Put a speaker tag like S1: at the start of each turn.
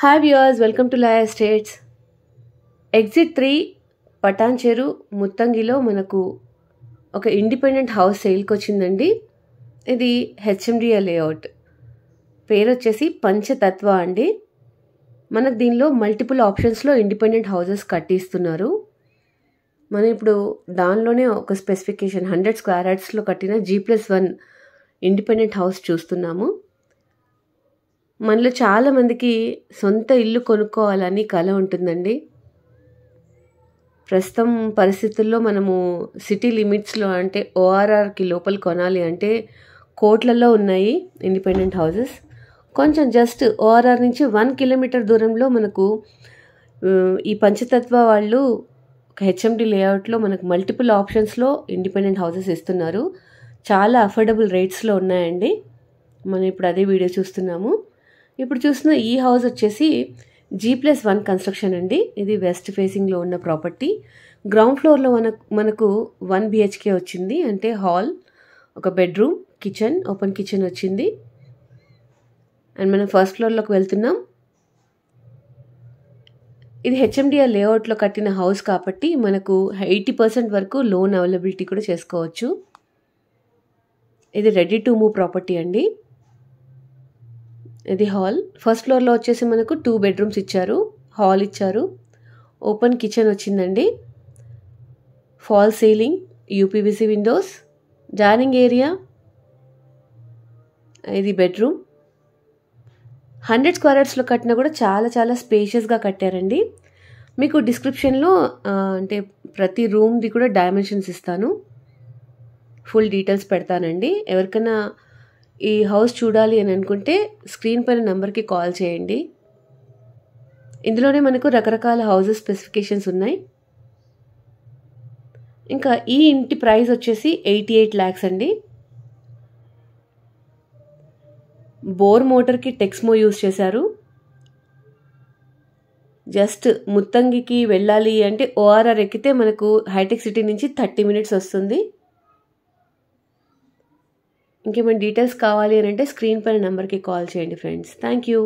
S1: hi viewers welcome to lawyer states exit three Patancheru ముత్తంగిలో మనకు ఒక ఇండిపెండెంట్ హౌస్ సేల్కి వచ్చిందండి ఇది హెచ్ఎండిఏ లేఅవుట్ పేరు వచ్చేసి పంచతత్వ అండి మనకు దీనిలో మల్టిపుల్ ఆప్షన్స్లో ఇండిపెండెంట్ హౌసెస్ కట్టిస్తున్నారు మనం ఇప్పుడు దానిలోనే ఒక స్పెసిఫికేషన్ హండ్రెడ్ స్క్వేర్ యార్డ్స్లో కట్టిన G plus one independent house చూస్తున్నాము మనలో చాలామందికి సొంత ఇల్లు కొనుక్కోవాలని కళ ఉంటుందండి ప్రస్తుతం పరిస్థితుల్లో మనము సిటీ లిమిట్స్లో అంటే ఓఆర్ఆర్కి లోపల కొనాలి అంటే కోట్లలో ఉన్నాయి ఇండిపెండెంట్ హౌసెస్ కొంచెం జస్ట్ ఓఆర్ఆర్ నుంచి వన్ కిలోమీటర్ దూరంలో మనకు ఈ పంచతత్వ వాళ్ళు హెచ్ఎండి లేఅవుట్లో మనకు మల్టిపుల్ ఆప్షన్స్లో ఇండిపెండెంట్ హౌసెస్ ఇస్తున్నారు చాలా అఫోర్డబుల్ రేట్స్లో ఉన్నాయండి మనం ఇప్పుడు అదే వీడియో చూస్తున్నాము ఇప్పుడు చూస్తున్న ఈ హౌస్ వచ్చేసి జీ ప్లస్ వన్ కన్స్ట్రక్షన్ అండి ఇది వెస్ట్ ఫేసింగ్లో ఉన్న ప్రాపర్టీ గ్రౌండ్ ఫ్లోర్లో మనకు మనకు వన్ బిహెచ్కే వచ్చింది అంటే హాల్ ఒక బెడ్రూమ్ కిచెన్ ఓపెన్ కిచెన్ వచ్చింది అండ్ మనం ఫస్ట్ ఫ్లోర్లోకి వెళ్తున్నాం ఇది హెచ్ఎండిఆర్ లేఅవుట్లో కట్టిన హౌస్ కాబట్టి మనకు ఎయిటీ పర్సెంట్ వరకు లోన్ అవైలబిలిటీ కూడా చేసుకోవచ్చు ఇది రెడీ టు మూవ్ ప్రాపర్టీ అండి ఇది హాల్ ఫస్ట్ ఫ్లోర్లో వచ్చేసి మనకు టూ బెడ్రూమ్స్ ఇచ్చారు హాల్ ఇచ్చారు ఓపెన్ కిచెన్ వచ్చిందండి fall ceiling UPVC windows dining area ఇది బెడ్రూమ్ హండ్రెడ్ స్క్వేర్ యార్డ్స్లో కట్టినా కూడా చాలా చాలా స్పేషియస్గా కట్టారండి మీకు డిస్క్రిప్షన్లో అంటే ప్రతి రూమ్ది కూడా డైమెన్షన్స్ ఇస్తాను ఫుల్ డీటెయిల్స్ పెడతానండి ఎవరికైనా ఈ హౌస్ చూడాలి అని అనుకుంటే స్క్రీన్ పైన నెంబర్కి కాల్ చేయండి ఇందులోనే మనకు రకరకాల హౌసెస్ స్పెసిఫికేషన్స్ ఉన్నాయి ఇంకా ఈ ఇంటి ప్రైస్ వచ్చేసి ఎయిటీ ఎయిట్ ల్యాక్స్ అండి బోర్ మోటార్కి టెక్స్మో యూస్ చేశారు జస్ట్ ముత్తంగికి వెళ్ళాలి అంటే ఓఆర్ఆర్ ఎక్కితే మనకు హైటెక్ సిటీ నుంచి థర్టీ మినిట్స్ వస్తుంది ఇంకేమైనా డీటెయిల్స్ కావాలి అని అంటే స్క్రీన్ పైన నెంబర్కి కాల్ చేయండి ఫ్రెండ్స్ థ్యాంక్ యూ